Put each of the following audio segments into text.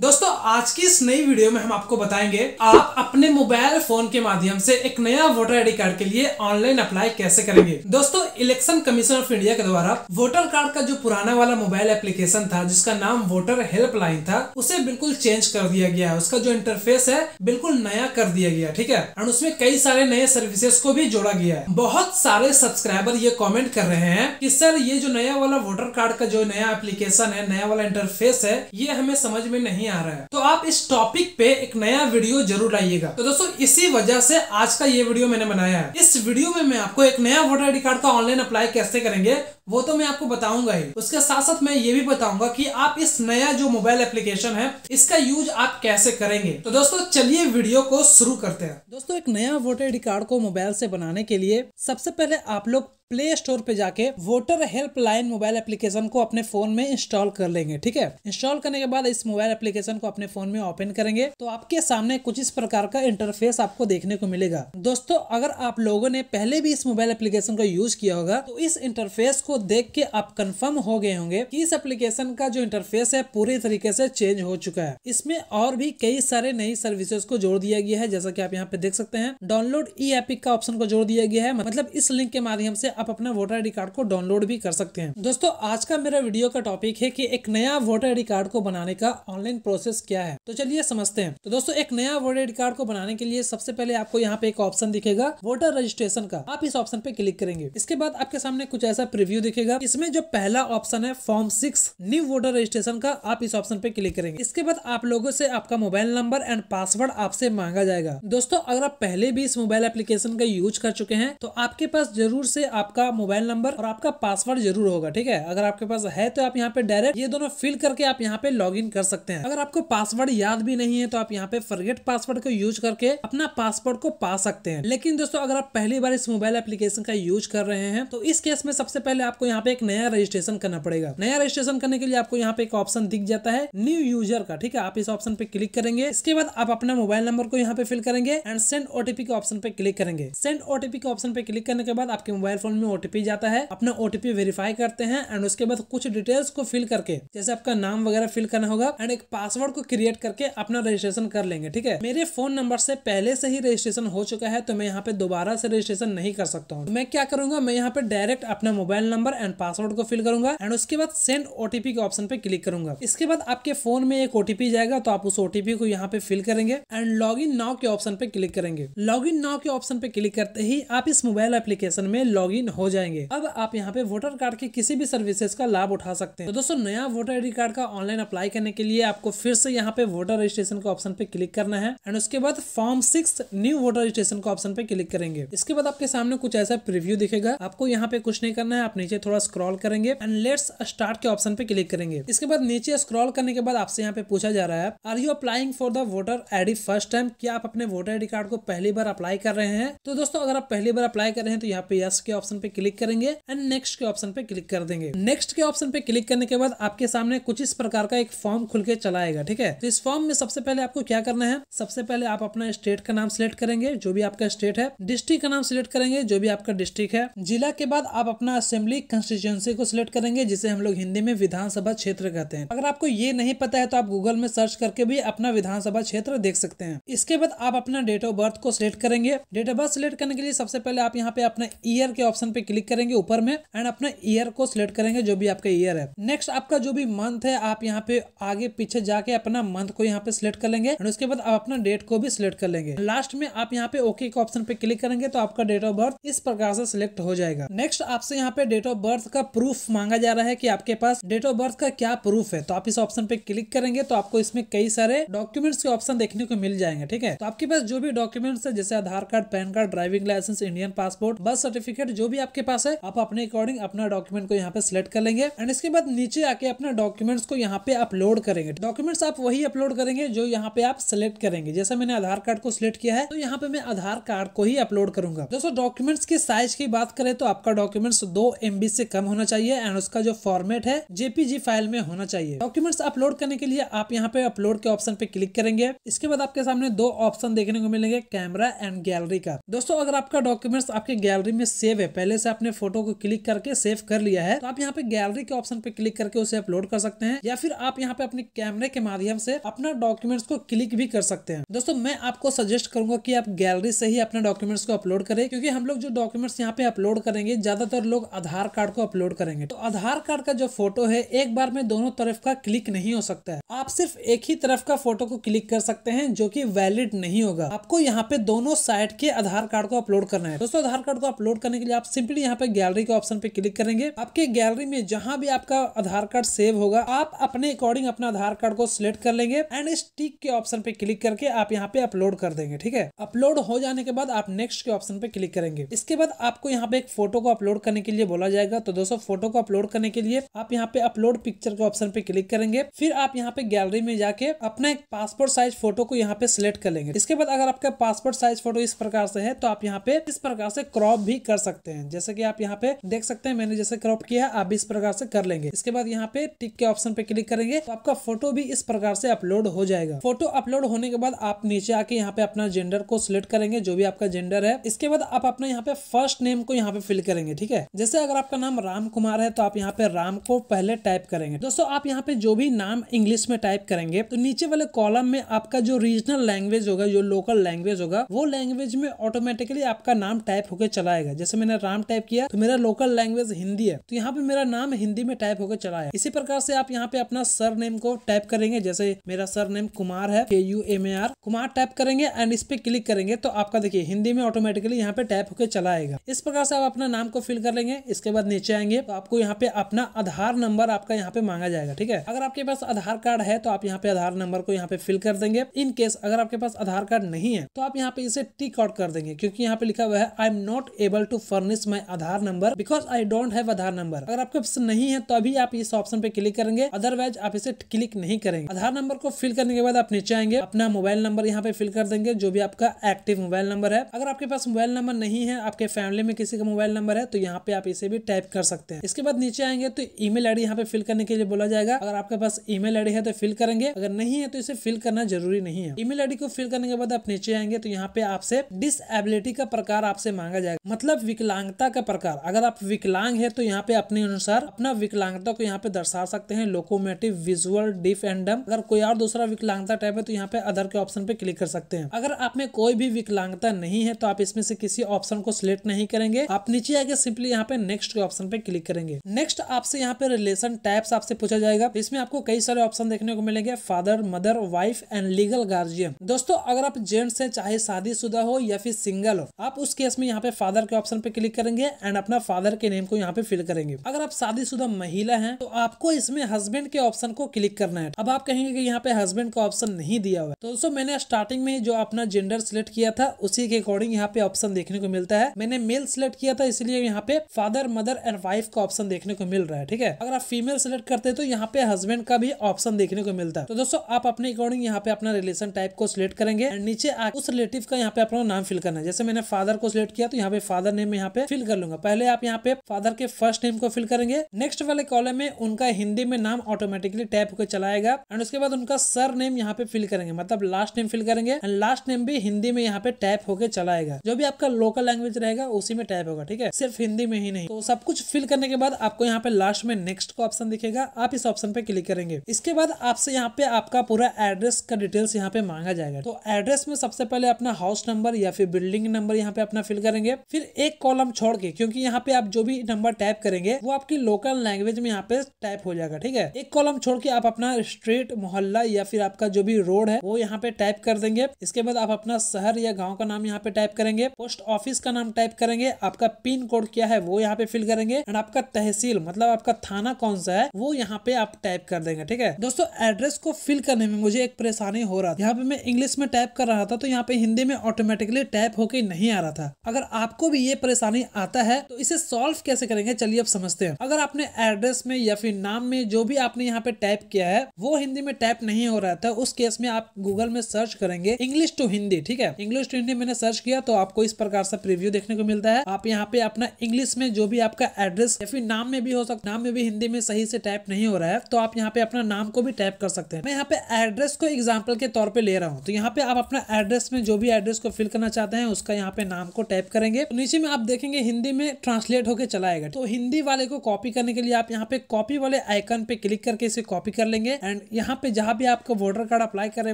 दोस्तों आज की इस नई वीडियो में हम आपको बताएंगे आप अपने मोबाइल फोन के माध्यम से एक नया वोटर आईडी कार्ड के लिए ऑनलाइन अप्लाई कैसे करेंगे दोस्तों इलेक्शन कमीशन ऑफ इंडिया के द्वारा वोटर कार्ड का जो पुराना वाला मोबाइल एप्लीकेशन था जिसका नाम वोटर हेल्पलाइन था उसे बिल्कुल चेंज कर दिया गया है उसका जो इंटरफेस है बिल्कुल नया कर दिया गया ठीक है और उसमें कई सारे नए सर्विसेज को भी जोड़ा गया है बहुत सारे सब्सक्राइबर ये कॉमेंट कर रहे हैं की सर ये जो नया वाला वोटर कार्ड का जो नया एप्लीकेशन है नया वाला इंटरफेस है ये हमें समझ में नहीं नहीं आ रहा है तो आप इस टॉपिक पे एक नया वीडियो जरूर लाइएगा तो दोस्तों इसी वजह से आज का ये वीडियो मैंने बनाया है इस वीडियो में मैं आपको एक नया वोटर आई कार्ड का ऑनलाइन अप्लाई कैसे करेंगे वो तो मैं आपको बताऊंगा ही उसके साथ साथ मैं ये भी बताऊंगा कि आप इस नया जो मोबाइल एप्लीकेशन है इसका यूज आप कैसे करेंगे तो दोस्तों चलिए वीडियो को शुरू करते हैं दोस्तों एक नया वोटर आई कार्ड को मोबाइल से बनाने के लिए सबसे पहले आप लोग प्ले स्टोर पे जाके वोटर हेल्पलाइन मोबाइल एप्लीकेशन को अपने फोन में इंस्टॉल कर लेंगे ठीक है इंस्टॉल करने के बाद इस मोबाइल एप्लीकेशन को अपने फोन में ओपन करेंगे तो आपके सामने कुछ इस प्रकार का इंटरफेस आपको देखने को मिलेगा दोस्तों अगर आप लोगों ने पहले भी इस मोबाइल एप्लीकेशन को यूज किया होगा तो इस इंटरफेस को देख के आप कन्फर्म हो गए होंगे की इस एप्लीकेशन का जो इंटरफेस है पूरे तरीके से चेंज हो चुका है इसमें और भी कई सारे नई सर्विसेज को जोड़ दिया गया है जैसा की आप यहाँ पे देख सकते हैं डाउनलोड ई एपिक का ऑप्शन को जोड़ दिया गया है मतलब इस लिंक के माध्यम से आप अपना वोटर आईडी कार्ड को डाउनलोड भी कर सकते हैं दोस्तों आज का मेरा वीडियो का टॉपिक है कि एक नया वोटर आईडी कार्ड को बनाने का ऑनलाइन प्रोसेस क्या है तो चलिए समझते हैं तो दोस्तों एक नया वोटर आईडी कार्ड को बनाने के लिए सबसे पहले आपको यहाँ पे एक ऑप्शन दिखेगा वोटर रजिस्ट्रेशन का आप इस ऑप्शन पे क्लिक करेंगे इसके बाद आपके सामने कुछ ऐसा प्रिव्यू दिखेगा इसमें जो पहला ऑप्शन है form six new voter registration का आप इस ऑप्शन पे क्लिक करेंगे इसके बाद आप लोगों से आपका मोबाइल नंबर एंड पासवर्ड आपसे मांगा जाएगा दोस्तों अगर आप पहले भी इस मोबाइल एप्लीकेशन का यूज कर चुके हैं तो आपके पास जरूर से आप आपका मोबाइल नंबर और आपका पासवर्ड जरूर होगा ठीक है अगर आपके पास है तो आप यहाँ पे डायरेक्ट ये दोनों फिल करके आप यहाँ पे लॉग कर सकते हैं अगर आपको पासवर्ड याद भी नहीं है तो आप यहाँ पे फर्गेट पासवर्ड को यूज करके अपना पासवर्ड को पा सकते हैं लेकिन दोस्तों अगर आप पहली बार इस मोबाइल एप्लीकेशन का यूज कर रहे हैं तो इस केस में सबसे पहले आपको यहाँ पे एक नया रजिस्ट्रेशन करना पड़ेगा नया रजिस्ट्रेशन करने के लिए आपको यहाँ पे एक ऑप्शन दिख जाता है न्यू यूजर का ठीक है आप इस ऑप्शन पे क्लिक करेंगे इसके बाद आप अपना मोबाइल नंबर को यहाँ पे फिल करेंगे एंड सेंड ओटीपी के ऑप्शन पे क्लिक करेंगे सेंड ओटीपी के ऑप्शन पे क्लिक करने के बाद आपके मोबाइल फोन में ओटीपी जाता है अपना ओटीपी वेरीफाई करते हैं एंड उसके बाद कुछ डिटेल्स को फिल करके जैसे आपका नाम वगैरह फिल करना होगा एंड एक पासवर्ड को क्रिएट करके अपना रजिस्ट्रेशन कर लेंगे ठीक है मेरे फोन नंबर से पहले से ही रजिस्ट्रेशन हो चुका है तो मैं यहाँ पे दोबारा से रजिस्ट्रेशन नहीं कर सकता हूँ मैं क्या करूंगा मैं यहाँ पे डायरेक्ट अपना मोबाइल नंबर एंड पासवर्ड को फिल करूंगा एंड उसके बाद सेंड ओटीपी के ऑप्शन पे क्लिक करूंगा इसके बाद आपके फोन में एक ओटीपी जाएगा तो आप उस ओटीपी को यहाँ पे फिल करेंगे एंड लॉग इन के ऑप्शन पे क्लिक करेंगे लॉग इन के ऑप्शन पे क्लिक करते ही आप इस मोबाइल एप्लीकेशन में लॉग इन इन हो जाएंगे अब आप यहाँ पे वोटर कार्ड की किसी भी सर्विसेज का लाभ उठा सकते हैं तो दोस्तों नया वोटर आईडी कार्ड का ऑनलाइन अप्लाई करने के लिए आपको फिर से यहाँ पे वोटर रजिस्ट्रेशन का ऑप्शन पे क्लिक करना है एंड उसके बाद form six new voter registration का ऑप्शन पे क्लिक करेंगे इसके बाद आपके सामने कुछ ऐसा प्रिव्यू दिखेगा आपको यहाँ पे कुछ नहीं करना है आप नीचे थोड़ा स्क्रॉल करेंगे एंड लेट्स स्टार्ट के ऑप्शन पे क्लिक करेंगे इसके बाद नीचे स्क्रॉल करने के बाद आपसे यहाँ पे पूछा जा रहा है are you applying for the voter ID first time क्या आप अपने वोटर आईडी कार्ड को पहली बार अप्लाई कर रहे हैं तो दोस्तों अगर आप पहली बार अप्लाई कर रहे हैं तो यहाँ पे यस के ऑप्शन ऑप्शन पे क्लिक करेंगे एंड नेक्स्ट के ऑप्शन पे क्लिक कर देंगे नेक्स्ट के ऑप्शन पे क्लिक करने के बाद आपके सामने कुछ इस प्रकार का एक फॉर्म खुल के चलाएगा ठीक है तो इस फॉर्म में सबसे पहले आपको क्या करना है सबसे पहले आप अपना स्टेट का नाम सिलेक्ट करेंगे जो भी आपका स्टेट है डिस्ट्रिक्ट का नाम सिलेक्ट करेंगे जो भी आपका डिस्ट्रिक्ट है जिला के बाद आप अपना असेंबली कंस्टिट्यूंसी को सिलेक्ट करेंगे जिसे हम लोग हिंदी में विधानसभा क्षेत्र कहते हैं अगर आपको ये नहीं पता है तो आप गूगल में सर्च करके भी अपना विधानसभा क्षेत्र देख सकते हैं इसके बाद आप अपना डेट ऑफ बर्थ को सिलेक्ट करेंगे डेट ऑफ बर्थ सिलेक्ट करने के लिए सबसे पहले आप यहाँ पे अपना ईयर के ऑप्शन ऑप्शन पे क्लिक करेंगे ऊपर में एंड अपने ईयर को सिलेक्ट करेंगे जो भी आपका ईयर है नेक्स्ट आपका जो भी मंथ है आप यहाँ पे आगे पीछे जाके अपना मंथ को यहाँ पे सिलेक्ट कर लेंगे एंड उसके बाद आप अपना डेट को भी सिलेक्ट कर लेंगे लास्ट में आप यहाँ पे ओके के ऑप्शन पे क्लिक करेंगे तो आपका डेट ऑफ बर्थ इस प्रकार से सिलेक्ट हो जाएगा नेक्स्ट आपसे यहाँ पे डेट ऑफ बर्थ का प्रूफ मांगा जा रहा है की आपके पास डेट ऑफ बर्थ का क्या प्रूफ है तो आप इस ऑप्शन पे क्लिक करेंगे तो आपको इसमें कई सारे डॉक्यूमेंट्स के ऑप्शन देखने को मिल जाएंगे ठीक है तो आपके पास जो भी डॉक्यूमेंट्स है जैसे Aadhaar card PAN card driving licence Indian passport birth certificate जो भी आपके पास है आप अपने अकॉर्डिंग अपना डॉक्यूमेंट को यहाँ पे सिलेक्ट कर लेंगे एंड इसके बाद नीचे आके अपना डॉक्यूमेंट्स को यहाँ पे अपलोड करेंगे डॉक्यूमेंट्स आप वही अपलोड करेंगे जो यहाँ पे आप सिलेक्ट करेंगे जैसे मैंने आधार कार्ड को सिलेक्ट किया है तो यहाँ पे मैं आधार कार्ड को ही अपलोड करूंगा दोस्तों डॉक्यूमेंट्स के साइज की बात करें तो आपका डॉक्यूमेंट्स दो एम से कम होना चाहिए एंड उसका जो फॉर्मेट है जेपीजी फाइल में होना चाहिए डॉक्यूमेंट्स अपलोड करने के लिए आप यहाँ पे अपलोड के ऑप्शन पे क्लिक करेंगे इसके बाद आपके सामने दो ऑप्शन देखने को मिलेंगे कैमरा एंड गैलरी का दोस्तों अगर आपका डॉक्यूमेंट्स आपके गैलरी में सेव है पहले से आपने फोटो को क्लिक करके सेव कर लिया है तो आप यहाँ पे गैलरी के ऑप्शन पे क्लिक करके उसे अपलोड कर सकते हैं या फिर आप यहाँ पे अपने कैमरे के माध्यम से अपना डॉक्यूमेंट्स को क्लिक भी कर सकते हैं दोस्तों मैं आपको सजेस्ट करूंगा की आप गैलरी से ही अपने डॉक्यूमेंट्स को अपलोड करें क्योंकि हम लोग जो डॉक्यूमेंट्स यहाँ पे अपलोड करेंगे ज्यादातर लोग आधार कार्ड को अपलोड करेंगे तो आधार कार्ड का जो फोटो है एक बार में दोनों तरफ का क्लिक नहीं हो सकता है आप सिर्फ एक ही तरफ का फोटो को क्लिक कर सकते हैं जो की वैलिड नहीं होगा आपको यहाँ पे दोनों साइड के आधार कार्ड को अपलोड करना है दोस्तों आधार कार्ड को अपलोड करने के लिए आप सिंपली यहाँ पे गैलरी के ऑप्शन पे क्लिक करेंगे आपके गैलरी में जहां भी आपका आधार कार्ड सेव होगा आप अपने अकॉर्डिंग अपना आधार कार्ड को सिलेक्ट कर लेंगे एंड टिक के ऑप्शन पे क्लिक करके आप यहाँ पे अपलोड कर देंगे ठीक है अपलोड हो जाने के बाद आप नेक्स्ट के ऑप्शन पे क्लिक करेंगे इसके बाद आपको यहाँ पे एक फोटो को अपलोड करने के लिए बोला जाएगा तो दोस्तों फोटो को अपलोड करने के लिए आप यहाँ पे अपलोड पिक्चर के ऑप्शन पे क्लिक करेंगे फिर आप यहाँ पे गैलरी में जाके अपना एक पासपोर्ट साइज फोटो को यहाँ पे सिलेक्ट कर लेंगे इसके बाद अगर आपका पासपोर्ट साइज फोटो इस प्रकार से है तो आप यहाँ पे इस प्रकार से क्रॉप भी कर सकते हैं हैं जैसे कि आप यहाँ पे देख सकते हैं मैंने जैसे क्रॉप किया है आप भी इस प्रकार से कर लेंगे इसके बाद यहाँ पे टिक के ऑप्शन पे क्लिक करेंगे तो आपका फोटो भी इस प्रकार से अपलोड हो जाएगा फोटो अपलोड होने के बाद आप नीचे आके यहाँ पे अपना जेंडर को सिलेक्ट करेंगे जो भी आपका जेंडर है इसके बाद आप अपने यहाँ पे फर्स्ट नेम को यहाँ पे फिल करेंगे ठीक है जैसे अगर आपका नाम राम कुमार है तो आप यहाँ पे राम को पहले टाइप करेंगे दोस्तों आप यहाँ पे जो भी नाम इंग्लिश में टाइप करेंगे तो नीचे वाले कॉलम में आपका जो रीजनल लैंग्वेज होगा जो लोकल लैंग्वेज होगा वो लैंग्वेज में ऑटोमेटिकली आपका नाम टाइप होकर चलाएगा जैसे मैंने राम टाइप किया तो मेरा लोकल लैंग्वेज हिंदी है तो यहाँ पे मेरा नाम हिंदी में टाइप होकर चला है इसी प्रकार से आप यहाँ पे अपना सर नेम को टाइप करेंगे जैसे मेरा सर नेम कुमार है K U M A R Kumar type करेंगे एंड इस पे क्लिक करेंगे तो आपका देखिए हिंदी में ऑटोमेटिकली यहाँ पे टाइप होकर चला आएगा इस प्रकार से आप अपना नाम को फिल कर लेंगे इसके बाद नीचे आएंगे तो आपको यहाँ पे अपना आधार नंबर आपका यहाँ पे मांगा जाएगा ठीक है अगर आपके पास आधार कार्ड है तो आप यहाँ पे आधार नंबर को यहाँ पे फिल कर देंगे इन केस अगर आपके पास आधार कार्ड नहीं है तो आप यहाँ पे इसे टिक आउट कर देंगे क्योंकि यहाँ पे लिखा हुआ है I am not able to furnish miss my Aadhaar number because I don't have Aadhaar number अगर आपके ऑप्शन नहीं है तो अभी आप इस ऑप्शन पे क्लिक करेंगे अदरवाइज आप इसे क्लिक नहीं करेंगे आधार नंबर को फिल करने के बाद आप नीचे आएंगे अपना मोबाइल नंबर यहाँ पे फिल कर देंगे जो भी आपका एक्टिव मोबाइल नंबर है अगर आपके पास मोबाइल नंबर नहीं है आपके फैमिली में किसी का मोबाइल नंबर है तो यहाँ पे आप इसे भी टाइप कर सकते हैं इसके बाद नीचे आएंगे तो ई मेल यहाँ पे फिल करने के लिए बोला जाएगा अगर आपके पास ई मेल है तो फिल करेंगे अगर नहीं है तो इसे फिल करना जरूरी नहीं है ईमेल आईडी को फिल करने के बाद आप नीचे आएंगे तो यहाँ पे आपसे डिसेबिलिटी का प्रकार आपसे मांगा जाएगा मतलब विकलांग विकलांगता का प्रकार अगर आप विकलांग है तो यहाँ पे अपने अनुसार अपना विकलांगता को यहाँ पे दर्शा सकते हैं लोकोमेटिव विजुअल डिफ एंड डम अगर कोई और दूसरा विकलांगता टाइप है तो यहाँ पे अदर के ऑप्शन पे क्लिक कर सकते हैं अगर आप में कोई भी विकलांगता नहीं है तो आप इसमें से किसी ऑप्शन को सिलेक्ट नहीं करेंगे आप नीचे आगे सिंपली यहाँ पे नेक्स्ट के ऑप्शन पे क्लिक करेंगे नेक्स्ट आपसे यहाँ पे रिलेशन टाइप्स आपसे पूछा जाएगा इसमें आपको कई सारे ऑप्शन देखने को मिलेंगे father mother wife and legal guardian दोस्तों अगर आप जेंट्स है चाहे शादीशुदा हो या फिर सिंगल हो आप उस केस में यहाँ पे फादर के ऑप्शन पे क्लिक करेंगे एंड अपना फादर के नेम को यहाँ पे फिल करेंगे अगर आप शादीशुदा महिला है तो आपको इसमें हस्बैंड के ऑप्शन को क्लिक करना है अब आप कहेंगे कि यहाँ पे हस्बैंड का ऑप्शन नहीं दिया हुआ है तो दोस्तों मैंने स्टार्टिंग में जो अपना जेंडर सिलेक्ट किया था उसी के अकॉर्डिंग यहाँ पे ऑप्शन देखने को मिलता है मैंने मेल सिलेक्ट किया था इसलिए यहाँ पे फादर मदर एंड वाइफ का ऑप्शन देखने को मिल रहा है ठीक है अगर आप फीमेल सिलेक्ट करते हैं तो यहाँ पे हस्बैंड का भी ऑप्शन देखने को मिलता है तो दोस्तों आप अपने अकॉर्डिंग यहाँ पे अपना रिलेशन टाइप को सिलेक्ट करेंगे एंड नीचे उस रिलेटिव का यहाँ पे अपना नाम फिल करना है जैसे मैंने फादर को सिलेक्ट किया तो यहाँ पे फादर नेम यहाँ पे फिल कर लूंगा पहले आप यहाँ पे फादर के फर्स्ट नेम को फिल करेंगे नेक्स्ट वाले कॉलम में उनका हिंदी में नाम ऑटोमेटिकली टाइप होकर चलाएगा एंड उसके बाद उनका सर नेम यहाँ पे फिल करेंगे मतलब लास्ट नेम फिल करेंगे एंड लास्ट नेम भी हिंदी में यहाँ पे टाइप होकर चलाएगा जो भी आपका लोकल लैंग्वेज रहेगा उसी में टाइप होगा ठीक है सिर्फ हिंदी में ही नहीं तो सब कुछ फिल करने के बाद आपको यहाँ पे लास्ट में नेक्स्ट का ऑप्शन दिखेगा आप इस ऑप्शन पे क्लिक करेंगे इसके बाद आपसे यहाँ पे आपका पूरा एड्रेस का डिटेल्स यहाँ पे मांगा जाएगा तो एड्रेस में सबसे पहले अपना हाउस नंबर या फिर बिल्डिंग नंबर यहाँ पे अपना फिल करेंगे फिर एक कॉलम हम छोड़ के क्योंकि यहाँ पे आप जो भी नंबर टाइप करेंगे वो आपकी लोकल लैंग्वेज में यहाँ पे टाइप हो जाएगा ठीक है एक कॉलम छोड़ के आप अपना स्ट्रीट मोहल्ला या फिर आपका जो भी रोड है वो यहाँ पे टाइप कर देंगे इसके बाद आप अपना शहर या गाँव का नाम यहाँ पे टाइप करेंगे पोस्ट ऑफिस का नाम टाइप करेंगे आपका पिन कोड क्या है वो यहाँ पे फिल करेंगे एंड आपका तहसील मतलब आपका थाना कौन सा है वो यहाँ पे आप टाइप कर देंगे ठीक है दोस्तों एड्रेस को फिल करने में मुझे एक परेशानी हो रहा था यहाँ पे मैं इंग्लिश में टाइप कर रहा था तो यहाँ पे हिंदी में ऑटोमेटिकली टाइप होके नहीं आ रहा था अगर आपको भी ये परेशानी नहीं आता है तो इसे सॉल्व कैसे करेंगे चलिए अब समझते हैं अगर आपने एड्रेस में या फिर नाम में जो भी आपने यहाँ पे टाइप किया है वो हिंदी में टाइप नहीं हो रहा था उस केस में आप गूगल में सर्च करेंगे इंग्लिश टू हिंदी ठीक है इंग्लिश टू हिंदी मैंने सर्च किया तो आपको इस प्रकार से प्रिव्यू देखने को मिलता है आप यहाँ पे अपना इंग्लिश में जो भी आपका एड्रेस या फिर नाम में भी हो सकता नाम में भी हिंदी में सही से टाइप नहीं हो रहा है तो आप यहाँ पे अपना नाम को भी टाइप कर सकते हैं मैं यहाँ पे एड्रेस को एग्जाम्पल के तौर पर ले रहा हूँ तो यहाँ पे आप अपना एड्रेस में जो भी एड्रेस को फिल करना चाहते हैं उसका यहाँ पे नाम को टाइप करेंगे तो नीचे में आप देखेंगे देखेंगे हिंदी में ट्रांसलेट होकर चलाएगा तो हिंदी वाले को कॉपी करने के लिए आप यहाँ पे कॉपी वाले आइकन पे क्लिक करके इसे कॉपी कर लेंगे एंड यहाँ पे जहाँ भी आपका वोटर कार्ड अप्लाई कर रहे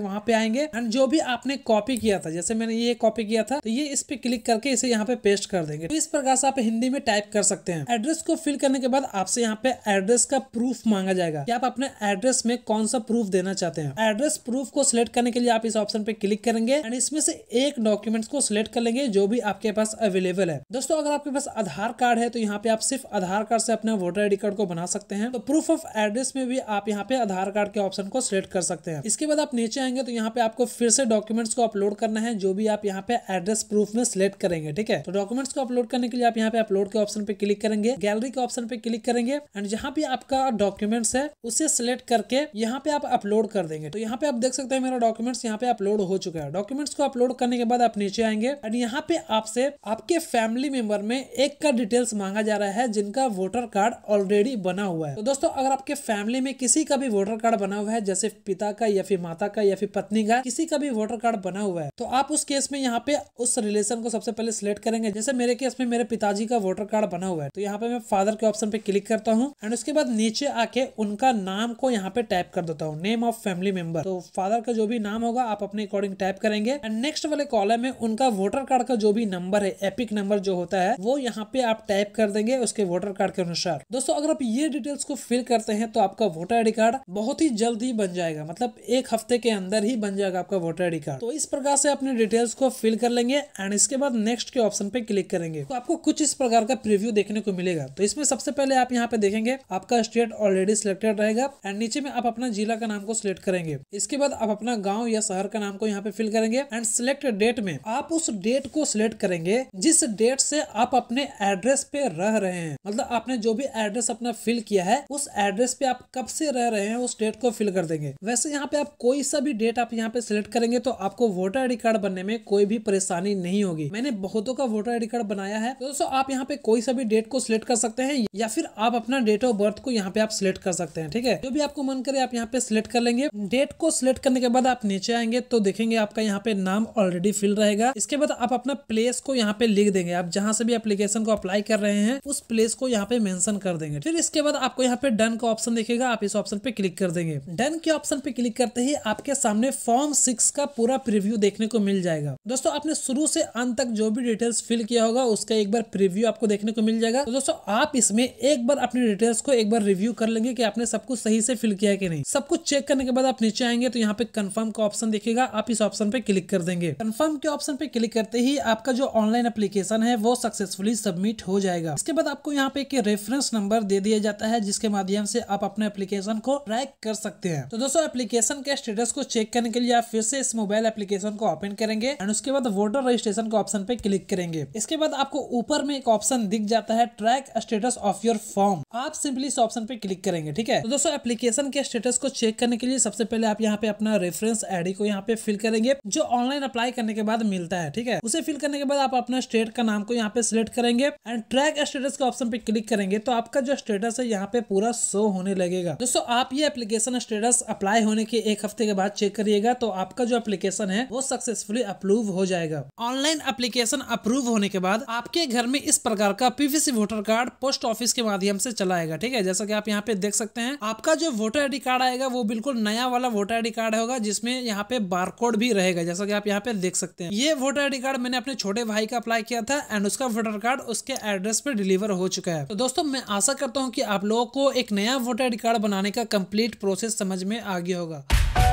वहाँ पे आएंगे एंड जो भी आपने कॉपी किया था जैसे मैंने ये कॉपी किया था तो ये इस पे क्लिक करके इसे यहाँ पे पेस्ट कर देंगे तो इस प्रकार से आप हिंदी में टाइप कर सकते हैं एड्रेस को फिल करने के बाद आपसे यहाँ पे एड्रेस का प्रूफ मांगा जाएगा कि आप अपने एड्रेस में कौन सा प्रूफ देना चाहते हैं एड्रेस प्रूफ को सिलेक्ट करने के लिए आप इस ऑप्शन पे क्लिक करेंगे एंड इसमें से एक डॉक्यूमेंट को सिलेक्ट कर लेंगे जो भी आपके पास अवेलेबल है दोस्तों अगर आपके पास आधार कार्ड है तो यहाँ पे आप सिर्फ आधार कार्ड से अपने वोटर आईडी कार्ड को बना सकते हैं तो प्रूफ ऑफ एड्रेस में भी आप यहाँ पे आधार कार्ड के ऑप्शन को सिलेक्ट कर सकते हैं इसके बाद आप नीचे आएंगे तो यहाँ पे आपको फिर से डॉक्यूमेंट्स को अपलोड करना है जो भी आप यहाँ पे एड्रेस प्रूफ में सिलेक्ट करेंगे ठीक है तो डॉक्यूमेंट्स को अपलोड करने के लिए आप यहाँ पे अपलोड के ऑप्शन पे क्लिक करेंगे गैलरी के ऑप्शन पे क्लिक करेंगे एंड जहाँ भी आपका डॉक्यूमेंट्स है उसे सिलेक्ट करके यहाँ पे आप अपलोड कर देंगे तो यहाँ पे आप देख सकते हैं मेरा डॉक्यूमेंट्स यहाँ पे अपलोड हो चुका है डॉक्यूमेंट्स को अपलोड करने के बाद आप नीचे आएंगे एंड यहाँ पे आपसे आपके फैमिली मेंबर नंबर में एक का डिटेल्स मांगा जा रहा है जिनका वोटर कार्ड ऑलरेडी बना हुआ है तो दोस्तों अगर आपके फैमिली में किसी का भी वोटर कार्ड बना हुआ है जैसे पिता का या फिर माता का या फिर पत्नी का किसी का भी वोटर कार्ड बना हुआ है तो आप उस केस में यहाँ पे उस रिलेशन को सबसे पहले सिलेक्ट करेंगे जैसे मेरे केस में मेरे पिताजी का वोटर कार्ड बना हुआ है तो यहाँ पे मैं फादर के ऑप्शन पे क्लिक करता हूँ एंड उसके बाद नीचे आके उनका नाम को यहाँ पे टाइप कर देता हूँ नेम ऑफ फैमिली मेंबर तो फादर का जो भी नाम होगा आप अपने अकॉर्डिंग टाइप करेंगे एंड नेक्स्ट वाले कॉलम में उनका वोटर कार्ड का जो भी नंबर है एपिक नंबर जो होता है है वो यहाँ पे आप टाइप कर देंगे उसके वोटर कार्ड के अनुसार दोस्तों अगर आप ये डिटेल्स को फिल करते हैं तो आपका वोटर आईडी कार्ड बहुत ही जल्द ही बन जाएगा मतलब एक हफ्ते के अंदर ही बन जाएगा आपका वोटर आईडी कार्ड तो इस प्रकार से अपने डिटेल्स को फिल कर लेंगे एंड इसके बाद नेक्स्ट के ऑप्शन पे क्लिक करेंगे तो आपको कुछ इस प्रकार का प्रिव्यू देखने को मिलेगा तो इसमें सबसे पहले आप यहाँ पे देखेंगे आपका स्टेट ऑलरेडी सिलेक्टेड रहेगा एंड नीचे में आप अपना जिला का नाम को सिलेक्ट करेंगे इसके बाद आप अपना गाँव या शहर का नाम को यहाँ पे फिल करेंगे एंड सिलेक्ट डेट में आप उस डेट को सिलेक्ट करेंगे जिस डेट से आप अपने एड्रेस पे रह रहे हैं मतलब आपने जो भी एड्रेस अपना फिल किया है उस एड्रेस पे आप कब से रह रहे हैं उस डेट को फिल कर देंगे वैसे यहाँ पे आप कोई सा भी डेट आप यहाँ पे सिलेक्ट करेंगे तो आपको वोटर आईडी कार्ड बनने में कोई भी परेशानी नहीं होगी मैंने बहुतों का वोटर आईडी कार्ड बनाया है तो दोस्तों आप यहाँ पे कोई सा भी डेट को सिलेक्ट कर सकते हैं या फिर आप अपना डेट ऑफ बर्थ को यहाँ पे आप सिलेक्ट कर सकते हैं ठीक है जो भी आपको मन करे आप यहाँ पे सिलेक्ट कर लेंगे डेट को सिलेक्ट करने के बाद आप नीचे आएंगे तो देखेंगे आपका यहाँ पे नाम ऑलरेडी फिल रहेगा इसके बाद आप अपना प्लेस को यहाँ पे लिख देंगे आप जहाँ से भी एप्लीकेशन को अप्लाई कर रहे हैं उस प्लेस को यहाँ पे मेंशन कर देंगे फिर इसके बाद आपको यहाँ पे डन का ऑप्शन देखेगा आप इस ऑप्शन पे क्लिक कर देंगे डन के ऑप्शन पे क्लिक करते ही आपके सामने फॉर्म सिक्स का पूरा प्रिव्यू देखने को मिल जाएगा दोस्तों आपने शुरू से अंत तक जो भी डिटेल्स फिल किया होगा उसका एक बार प्रिव्यू आपको देखने को मिल जाएगा तो दोस्तों आप इसमें एक बार अपने डिटेल्स को एक बार रिव्यू कर लेंगे की आपने सब कुछ सही से फिल किया है कि नहीं सब कुछ चेक करने के बाद आप नीचे आएंगे तो यहाँ पे कन्फर्म का ऑप्शन देखेगा आप इस ऑप्शन पे क्लिक कर देंगे कन्फर्म के ऑप्शन पे क्लिक करते ही आपका जो ऑनलाइन एप्लीकेशन है वो सक्सेसफुली सबमिट हो जाएगा इसके बाद आपको यहाँ पे एक रेफरेंस नंबर दे दिया जाता है जिसके माध्यम से आप अपने एप्लीकेशन को ट्रैक कर सकते हैं तो दोस्तों एप्लीकेशन के स्टेटस को चेक करने के लिए आप फिर से इस मोबाइल एप्लीकेशन को ओपन करेंगे एंड उसके बाद वोटर रजिस्ट्रेशन के ऑप्शन पे क्लिक करेंगे इसके बाद आपको ऊपर में एक ऑप्शन दिख जाता है track status of your form आप सिंपली इस ऑप्शन पे क्लिक करेंगे ठीक है तो दोस्तों एप्लीकेशन के स्टेटस को चेक करने के लिए सबसे पहले आप यहाँ पे अपना रेफरेंस आईडी को यहाँ पे फिल करेंगे जो ऑनलाइन अप्लाई करने के बाद मिलता है ठीक है उसे फिल करने के बाद आप अपना स्टेट का नाम को यहाँ पे सिलेक्ट करेंगे एंड ट्रैक स्टेटस के ऑप्शन पे क्लिक करेंगे तो आपका जो स्टेटस है यहाँ पे पूरा शो होने लगेगा दोस्तों आप ये एप्लीकेशन स्टेटस अप्लाई होने के एक हफ्ते के बाद चेक करिएगा तो आपका जो एप्लीकेशन है वो सक्सेसफुली अप्रूव हो जाएगा ऑनलाइन एप्लीकेशन अप्रूव होने के बाद आपके घर में इस प्रकार का PVC voter card post office के माध्यम से चलाएगा ठीक है जैसा की आप यहाँ पे देख सकते हैं आपका जो वोटर आईडी कार्ड आएगा वो बिल्कुल नया वाला वोटर आईडी कार्ड होगा जिसमें यहाँ पे बारकोड भी रहेगा जैसा कि आप यहाँ पे देख सकते हैं ये वोटर आईडी कार्ड मैंने अपने छोटे भाई का अप्लाई किया था एंड उसका आपका वोटर कार्ड उसके एड्रेस पे डिलीवर हो चुका है तो दोस्तों मैं आशा करता हूँ कि आप लोगों को एक नया वोटर कार्ड बनाने का कंप्लीट प्रोसेस समझ में आ गया होगा